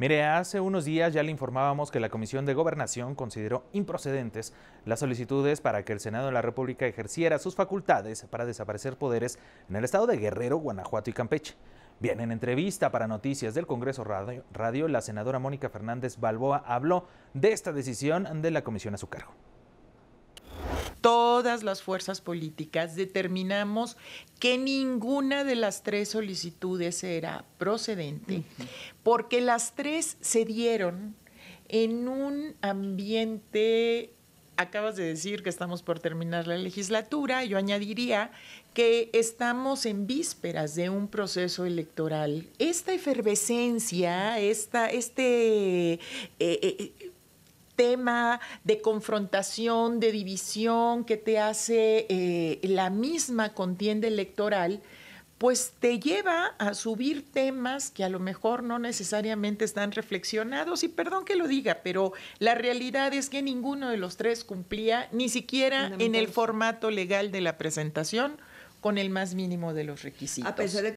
Mire, hace unos días ya le informábamos que la Comisión de Gobernación consideró improcedentes las solicitudes para que el Senado de la República ejerciera sus facultades para desaparecer poderes en el estado de Guerrero, Guanajuato y Campeche. Bien, en entrevista para Noticias del Congreso Radio, la senadora Mónica Fernández Balboa habló de esta decisión de la comisión a su cargo todas las fuerzas políticas determinamos que ninguna de las tres solicitudes era procedente, porque las tres se dieron en un ambiente, acabas de decir que estamos por terminar la legislatura, yo añadiría que estamos en vísperas de un proceso electoral. Esta efervescencia, esta, este... Eh, eh, tema de confrontación, de división que te hace eh, la misma contienda electoral, pues te lleva a subir temas que a lo mejor no necesariamente están reflexionados. Y perdón que lo diga, pero la realidad es que ninguno de los tres cumplía, ni siquiera en el formato legal de la presentación, con el más mínimo de los requisitos.